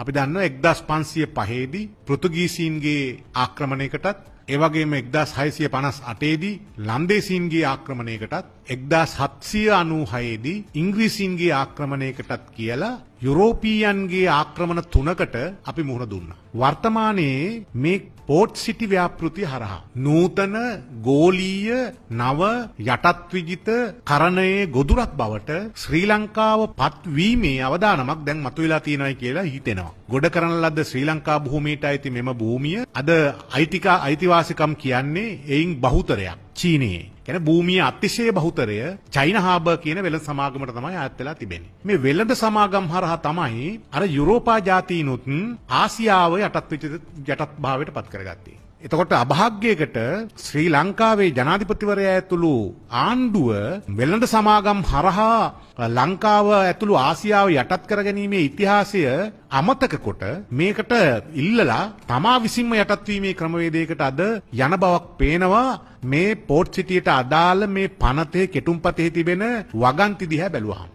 අපි දන්නවා 1505 දී පෘතුගීසීන්ගේ ආක්‍රමණයකටත් එවගේම එක්දස් හයිසිය පනස් අටේදී ලන්දේසින්ගේ ආක්‍රමණයකටත් එක්දස් හත්සිය අනූ හයේදී ඉංග්‍රීසින්ගේ ආක්‍රමණයකටත් කියලා යුරෝපීයන්ගේ ආක්‍රමණ තුනකට අපි මුහුණ දුන්න. වර්තමානයේ මේ පෝට් සිටි ව්‍යාපෘති හරහා. නූතන ගෝලීය නව යටත්විජිත කරණයේ ගොදුරක් බවට ශ්‍රී ලංකාව පත්වීමේ අවධානමක් දැන් මතුවෙලා තියෙනයි කියලා හිතෙනවා. ගොඩ කරන ලද්ද ශ්‍රී ලංකා භූමියට අයිති මෙම භූමිය අද අයිතිකා අයිතිවා විලාසිකම් කියන්නේ එයින් බහුතරයක් චීනයේ. කියන්නේ භූමියේ අතිශය බහුතරය චයින හාබර් කියන වෙළඳ සමාගමට තමයි අයත් වෙලා තිබෙන්නේ. මේ වෙළඳ සමාගම් හරහා තමයි අර යුරෝපා ජාතීනුත් ආසියාව යටත් යටත් භාවයට පත් කරගත්තේ. එතකොට අභාග්‍යයකට ශ්‍රී ලංකාවේ ජනාධිපතිවරයා ඇතුළු ආණ්ඩුව වෙළඳ සමාගම් හරහා ලංකාව ඇතුළු ආසියාව යටත් කරගැනීමේ ඉතිහාසය අමතක කොට මේකට ඉල්ලලා තමා විසින්ම යටත් වීමේ ක්‍රමවේදයකට අද යන බවක් පේනවා මේ පෝට් සිටියට අදාළ මේ පනතේ කෙටුම්පතේ තිබෙන වගන්ති දිහා බැලුවහම